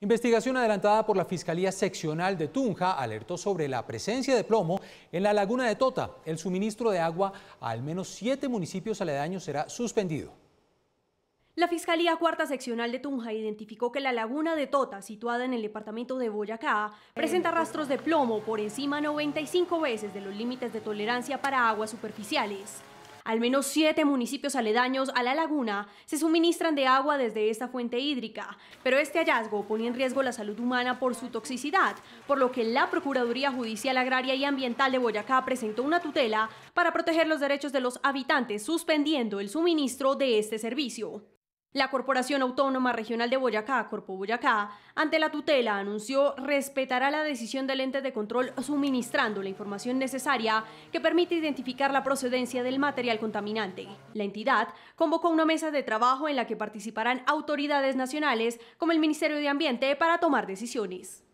Investigación adelantada por la Fiscalía Seccional de Tunja alertó sobre la presencia de plomo en la laguna de Tota. El suministro de agua a al menos siete municipios aledaños será suspendido. La Fiscalía Cuarta Seccional de Tunja identificó que la laguna de Tota, situada en el departamento de Boyacá, presenta rastros de plomo por encima 95 veces de los límites de tolerancia para aguas superficiales. Al menos siete municipios aledaños a la laguna se suministran de agua desde esta fuente hídrica, pero este hallazgo pone en riesgo la salud humana por su toxicidad, por lo que la Procuraduría Judicial Agraria y Ambiental de Boyacá presentó una tutela para proteger los derechos de los habitantes, suspendiendo el suministro de este servicio. La Corporación Autónoma Regional de Boyacá, Corpo Boyacá, ante la tutela anunció respetará la decisión del ente de control suministrando la información necesaria que permite identificar la procedencia del material contaminante. La entidad convocó una mesa de trabajo en la que participarán autoridades nacionales como el Ministerio de Ambiente para tomar decisiones.